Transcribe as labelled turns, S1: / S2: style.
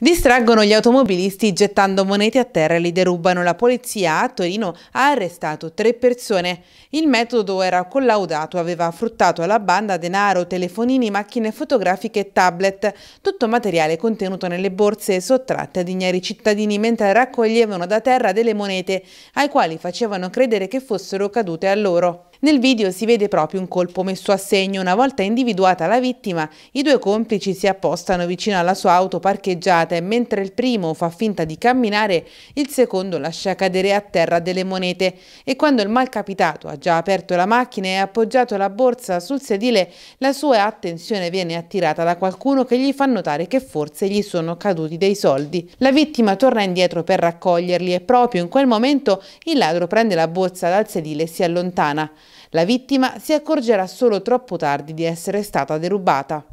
S1: Distraggono gli automobilisti gettando monete a terra e li derubano. La polizia a Torino ha arrestato tre persone. Il metodo era collaudato, aveva fruttato alla banda denaro, telefonini, macchine fotografiche e tablet, tutto materiale contenuto nelle borse sottratte ad ignari cittadini mentre raccoglievano da terra delle monete, ai quali facevano credere che fossero cadute a loro. Nel video si vede proprio un colpo messo a segno. Una volta individuata la vittima, i due complici si appostano vicino alla sua auto parcheggiata e mentre il primo fa finta di camminare, il secondo lascia cadere a terra delle monete e quando il malcapitato ha già aperto la macchina e appoggiato la borsa sul sedile, la sua attenzione viene attirata da qualcuno che gli fa notare che forse gli sono caduti dei soldi. La vittima torna indietro per raccoglierli e proprio in quel momento il ladro prende la borsa dal sedile e si allontana. La vittima si accorgerà solo troppo tardi di essere stata derubata.